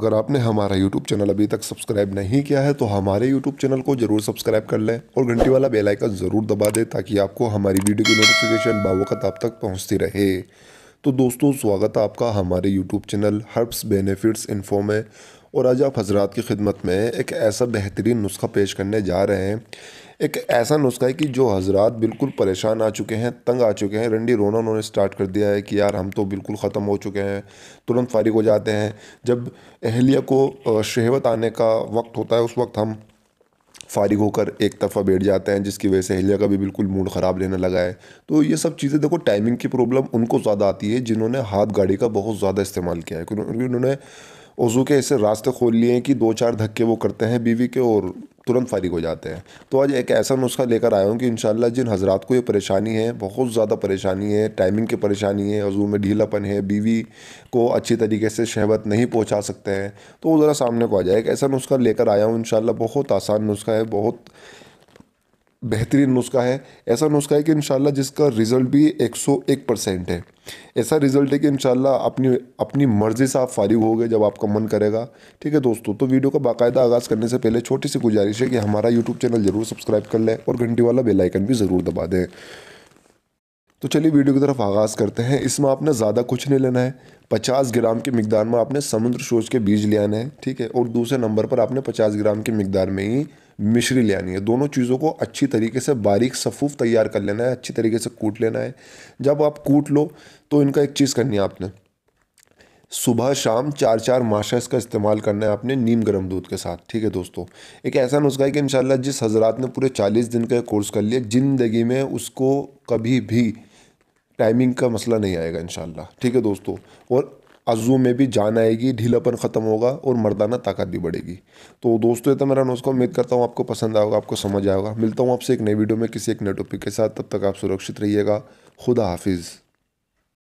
अगर आपने हमारा YouTube चैनल अभी तक सब्सक्राइब नहीं किया है तो हमारे YouTube चैनल को जरूर सब्सक्राइब कर लें और घंटी वाला बेल आइकन ज़रूर दबा दें ताकि आपको हमारी वीडियो की नोटिफिकेशन बावकत आप तक पहुंचती रहे तो दोस्तों स्वागत है आपका हमारे YouTube channel herbs benefits info में और आज आप हजरात की खिदमत में एक ऐसा बेहतरीन नुस्खा पेश करने जा रहे हैं एक ऐसा नुस्खा है कि जो हजरात बिल्कुल परेशान आ चुके हैं तंग आ चुके हैं रंडी रोना उन्होंने स्टार्ट कर दिया है कि यार हम तो बिल्कुल ख़त्म हो चुके हैं तुरंत फारिग हो जाते हैं जब अहलिया को शहवत आने का वक्त होता है उस वक्त हम फारिग होकर एक दफ़ा बैठ जाते हैं जिसकी वजह से अहलिया का भी बिल्कुल मूड ख़राब रहने लगा है तो ये सब चीज़ें देखो टाइमिंग की प्रॉब्लम उनको ज़्यादा आती है जिन्होंने हाथ गाड़ी का बहुत ज़्यादा इस्तेमाल किया है क्योंकि उन्होंने वज़ू के ऐसे रास्ते खोल लिए हैं कि दो चार धक्के वो करते हैं बीवी के और तुरंत फ़ारिग हो जाते हैं तो आज एक ऐसा नुस्खा लेकर आया हूँ कि इन जिन हज़रा को ये परेशानी है बहुत ज़्यादा परेशानी है टाइमिंग की परेशानी है हजूर में ढीलापन है बीवी को अच्छी तरीके से शहबत नहीं पहुँचा सकते हैं तो वो ज़रा सामने को आ जाए एक ऐसा नुस्खा लेकर आया हूँ इन बहुत आसान नुस्खा है बहुत बेहतरीन नुस्खा है ऐसा नुस्खा है कि इन जिसका रिज़ल्ट भी एक परसेंट है ऐसा रिजल्ट है कि इंशाल्लाह अपनी अपनी मर्ज़ी से आप फारिग हो गए जब आपका मन करेगा ठीक है दोस्तों तो वीडियो का बाकायदा आगाज़ करने से पहले छोटी सी गुजारिश है कि हमारा यूट्यूब चैनल ज़रूर सब्सक्राइब कर लें और घंटी वाला बेलाइकन भी ज़रूर दबा दें तो चलिए वीडियो की तरफ आगाज़ करते हैं इसमें आपने ज़्यादा कुछ नहीं लेना है पचास ग्राम की मकदार में आपने समुद्र शोज के बीज ले आना है ठीक है और दूसरे नंबर पर आपने पचास ग्राम की मकदार में ही मिश्री ले आनी है दोनों चीज़ों को अच्छी तरीके से बारीक सफ़ूफ तैयार कर लेना है अच्छी तरीके से कूट लेना है जब आप कूट लो तो इनका एक चीज़ करनी है आपने सुबह शाम चार चार माशा इसका इस्तेमाल करना है आपने नीम गर्म दूध के साथ ठीक है दोस्तों एक ऐसा नुस्खा है कि इन जिस हजरात ने पूरे चालीस दिन का कोर्स कर लिया ज़िंदगी में उसको कभी भी टाइमिंग का मसला नहीं आएगा इन ठीक है दोस्तों और अजू में भी जान आएगी ढीलापन ख़त्म होगा और मर्दाना ताकत भी बढ़ेगी तो दोस्तों ये तो मेरा नुस्खा उम्मीद करता हूँ आपको पसंद आएगा आपको समझ आएगा मिलता हूँ आपसे एक नई वीडियो में किसी एक नए टॉपिक के साथ तब तक आप सुरक्षित रहिएगा खुदा हाफिज़